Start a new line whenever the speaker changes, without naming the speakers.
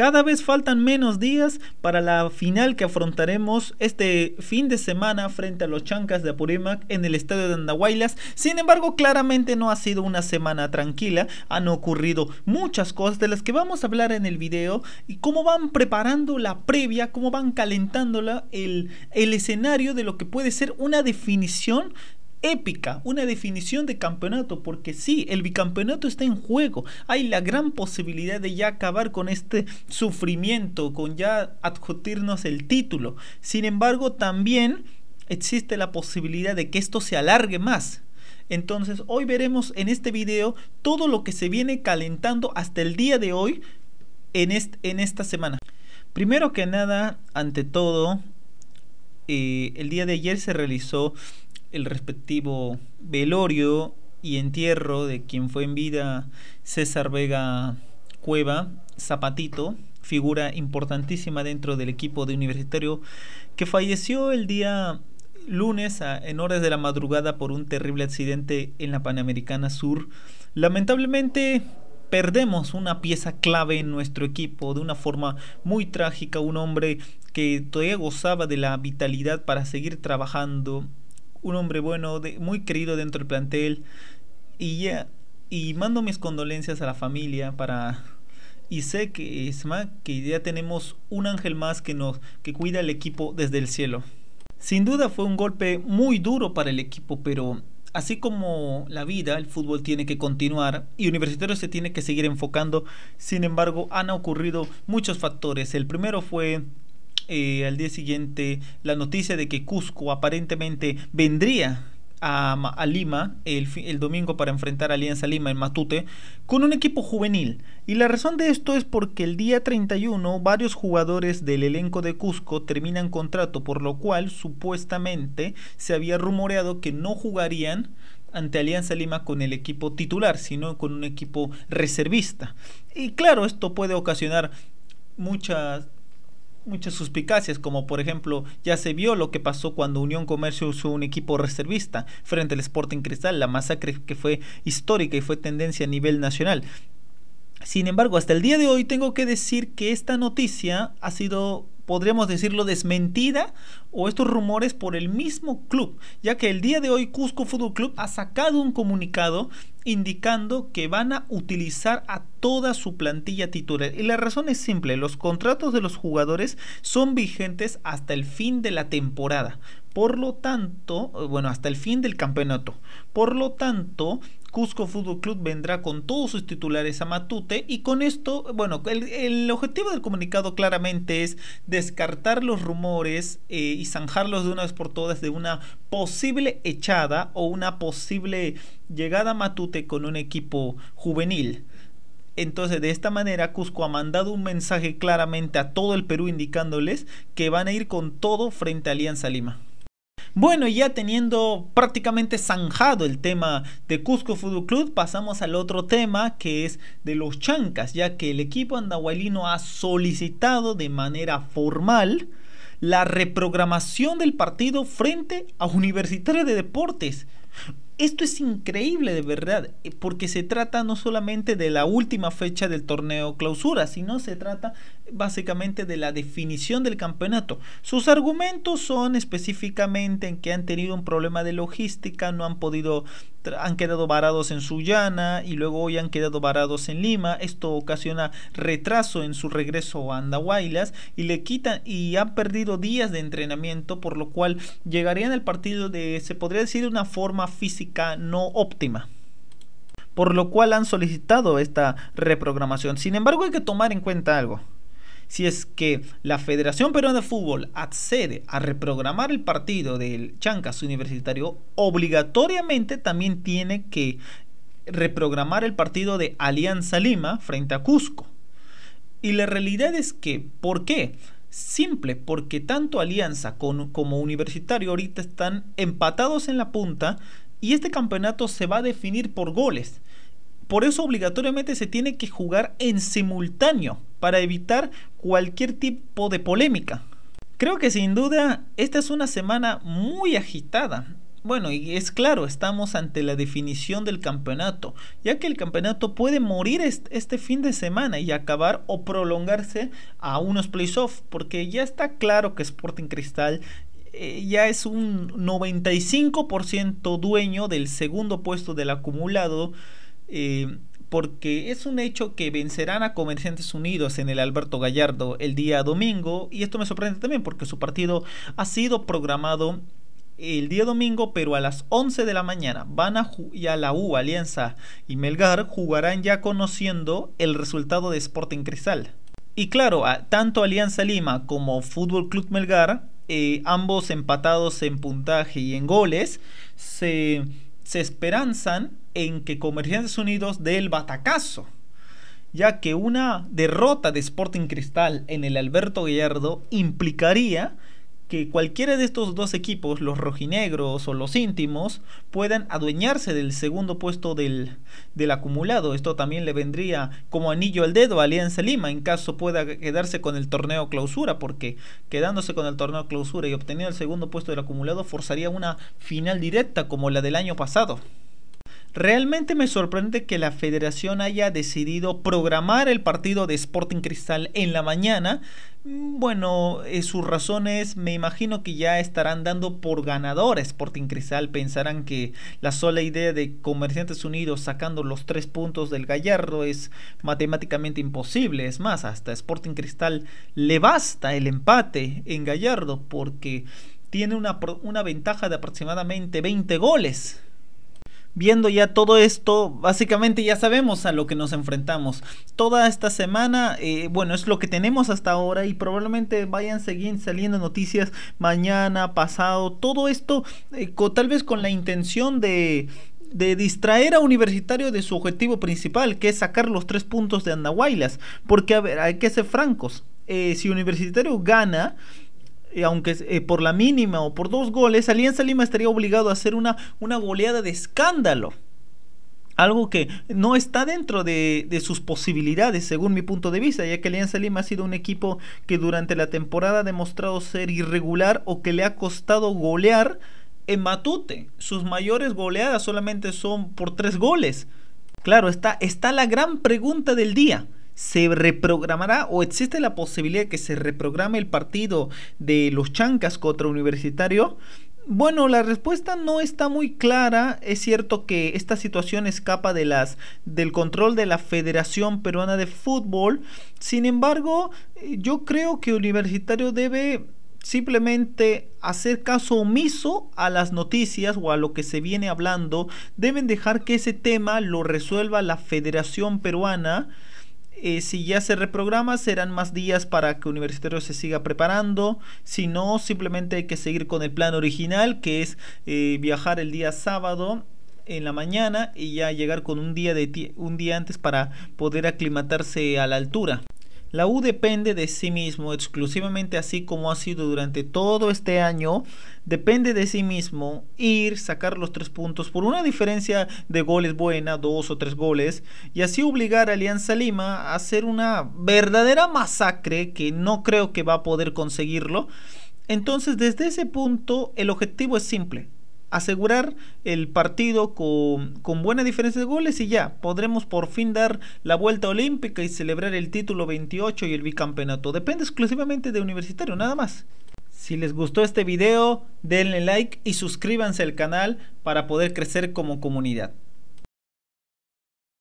Cada vez faltan menos días para la final que afrontaremos este fin de semana frente a los Chancas de Apurímac en el estadio de Andahuaylas. Sin embargo, claramente no ha sido una semana tranquila. Han ocurrido muchas cosas de las que vamos a hablar en el video y cómo van preparando la previa, cómo van calentándola el, el escenario de lo que puede ser una definición épica, una definición de campeonato, porque sí, el bicampeonato está en juego. Hay la gran posibilidad de ya acabar con este sufrimiento, con ya adjutirnos el título. Sin embargo, también existe la posibilidad de que esto se alargue más. Entonces, hoy veremos en este video todo lo que se viene calentando hasta el día de hoy en, en esta semana. Primero que nada, ante todo, eh, el día de ayer se realizó el respectivo velorio y entierro de quien fue en vida César Vega Cueva, Zapatito, figura importantísima dentro del equipo de universitario, que falleció el día lunes en horas de la madrugada por un terrible accidente en la Panamericana Sur. Lamentablemente perdemos una pieza clave en nuestro equipo de una forma muy trágica, un hombre que todavía gozaba de la vitalidad para seguir trabajando un hombre bueno, muy querido dentro del plantel. Y ya, y mando mis condolencias a la familia para... Y sé que, que ya tenemos un ángel más que nos, que cuida al equipo desde el cielo. Sin duda fue un golpe muy duro para el equipo, pero así como la vida, el fútbol tiene que continuar y Universitario se tiene que seguir enfocando. Sin embargo, han ocurrido muchos factores. El primero fue eh, al día siguiente la noticia de que Cusco aparentemente vendría a, Lima el, el, domingo para enfrentar a Alianza Lima en Matute con un equipo juvenil. Y la razón de esto es porque el día 31 varios jugadores del elenco de Cusco terminan contrato, por lo cual supuestamente se había rumoreado que no jugarían ante Alianza Lima con el equipo titular, sino con un equipo reservista. Y claro, esto puede ocasionar muchas muchas suspicacias, como por ejemplo ya se vio lo que pasó cuando Unión Comercio usó un equipo reservista frente al Sporting Cristal, la masacre que fue histórica y fue tendencia a nivel nacional. Sin embargo, hasta el día de hoy tengo que decir que esta noticia ha sido podríamos decirlo, desmentida o estos rumores por el mismo club, ya que el día de hoy Cusco Fútbol Club ha sacado un comunicado indicando que van a utilizar a toda su plantilla titular. Y la razón es simple, los contratos de los jugadores son vigentes hasta el fin de la temporada. Por lo tanto, bueno, hasta el fin del campeonato. Por lo tanto, Cusco Fútbol Club vendrá con todos sus titulares a Matute y con esto, bueno, el, el objetivo del comunicado claramente es descartar los rumores eh, y zanjarlos de una vez por todas de una posible echada o una posible llegada a Matute con un equipo juvenil. Entonces, de esta manera, Cusco ha mandado un mensaje claramente a todo el Perú indicándoles que van a ir con todo frente a Alianza Lima. Bueno, ya teniendo prácticamente zanjado el tema de Cusco Fútbol Club, pasamos al otro tema que es de los Chancas, ya que el equipo andahuaylino ha solicitado de manera formal la reprogramación del partido frente a Universitario de Deportes. Esto es increíble de verdad, eh, porque se trata no solamente de la última fecha del torneo clausura, sino se trata básicamente de la definición del campeonato. Sus argumentos son específicamente en que han tenido un problema de logística, no han podido, han quedado varados en Sullana y luego hoy han quedado varados en Lima. Esto ocasiona retraso en su regreso a Andahuaylas y le quitan y han perdido días de entrenamiento, por lo cual llegarían al partido de, se podría decir, una forma física no óptima por lo cual han solicitado esta reprogramación. Sin embargo, hay que tomar en cuenta algo si es que la Federación Peruana de Fútbol accede a reprogramar el partido del Chancas Universitario, obligatoriamente también tiene que reprogramar el partido de Alianza Lima frente a Cusco. Y la realidad es que, ¿por qué? Simple, porque tanto Alianza como Universitario ahorita están empatados en la punta y este campeonato se va a definir por goles. Por eso obligatoriamente se tiene que jugar en simultáneo para evitar cualquier tipo de polémica. Creo que sin duda esta es una semana muy agitada. Bueno, y es claro, estamos ante la definición del campeonato, ya que el campeonato puede morir este fin de semana y acabar o prolongarse a unos playoffs, porque ya está claro que Sporting Cristal eh, ya es un 95% dueño del segundo puesto del acumulado. Eh, porque es un hecho que vencerán a Comerciantes Unidos en el Alberto Gallardo el día domingo y esto me sorprende también porque su partido ha sido programado el día domingo, pero a las 11 de la mañana van a, y a la U, Alianza y Melgar jugarán ya conociendo el resultado de Sporting Cristal. Y claro, tanto Alianza Lima como Fútbol Club Melgar, eh, ambos empatados en puntaje y en goles, se se esperanzan en que Comerciantes Unidos dé el batacazo, ya que una derrota de Sporting Cristal en el Alberto Gallardo implicaría que cualquiera de estos dos equipos, los rojinegros o los íntimos, puedan adueñarse del segundo puesto del, acumulado. Esto también le vendría como anillo al dedo a Alianza Lima en caso pueda quedarse con el torneo clausura, porque quedándose con el torneo clausura y obteniendo el segundo puesto del acumulado forzaría una final directa como la del año pasado. Realmente me sorprende que la federación haya decidido programar el partido de Sporting Cristal en la mañana. Mm, bueno, eh, sus razones me imagino que ya estarán dando por ganador Sporting Cristal. Pensarán que la sola idea de Comerciantes Unidos sacando los tres puntos del Gallardo es matemáticamente imposible. Es más, hasta Sporting Cristal le basta el empate en Gallardo porque tiene una, una ventaja de aproximadamente 20 goles viendo ya todo esto, básicamente ya sabemos a lo que nos enfrentamos. Toda esta semana, eh, bueno, es lo que tenemos hasta ahora y probablemente vayan seguir saliendo noticias mañana, pasado, todo esto, eh, tal vez con la intención de, de distraer a Universitario de su objetivo principal, que es sacar los tres puntos de Andahuaylas. Porque, a ver, hay que ser francos. Eh, si Universitario gana, aunque eh, por la mínima o por dos goles, Alianza Lima estaría obligado a hacer una, una goleada de escándalo. Algo que no está dentro de, sus posibilidades, según mi punto de vista, ya que Alianza Lima ha sido un equipo que durante la temporada ha demostrado ser irregular o que le ha costado golear en Matute. Sus mayores goleadas solamente son por tres goles. Claro, está, está la gran pregunta del día se reprogramará o existe la posibilidad de que se reprograme el partido de los Chancas contra Universitario? Bueno, la respuesta no está muy clara. Es cierto que esta situación escapa de las del control de la Federación Peruana de Fútbol. Sin embargo, yo creo que Universitario debe simplemente hacer caso omiso a las noticias o a lo que se viene hablando. Deben dejar que ese tema lo resuelva la Federación Peruana eh, si ya se reprograma, serán más días para que Universitario se siga preparando. Si no, simplemente hay que seguir con el plan original, que es eh, viajar el día sábado en la mañana y ya llegar con un día, de un día antes para poder aclimatarse a la altura. La U depende de sí mismo exclusivamente así como ha sido durante todo este año. Depende de sí mismo ir, sacar los tres puntos por una diferencia de goles buena, dos o tres goles, y así obligar a Alianza Lima a hacer una verdadera masacre que no creo que va a poder conseguirlo. Entonces desde ese punto el objetivo es simple, asegurar el partido con, buena diferencia de goles y ya podremos por fin dar la vuelta olímpica y celebrar el título 28 y el bicampeonato. Depende exclusivamente de Universitario, nada más. Si les gustó este video, denle like y suscríbanse al canal para poder crecer como comunidad.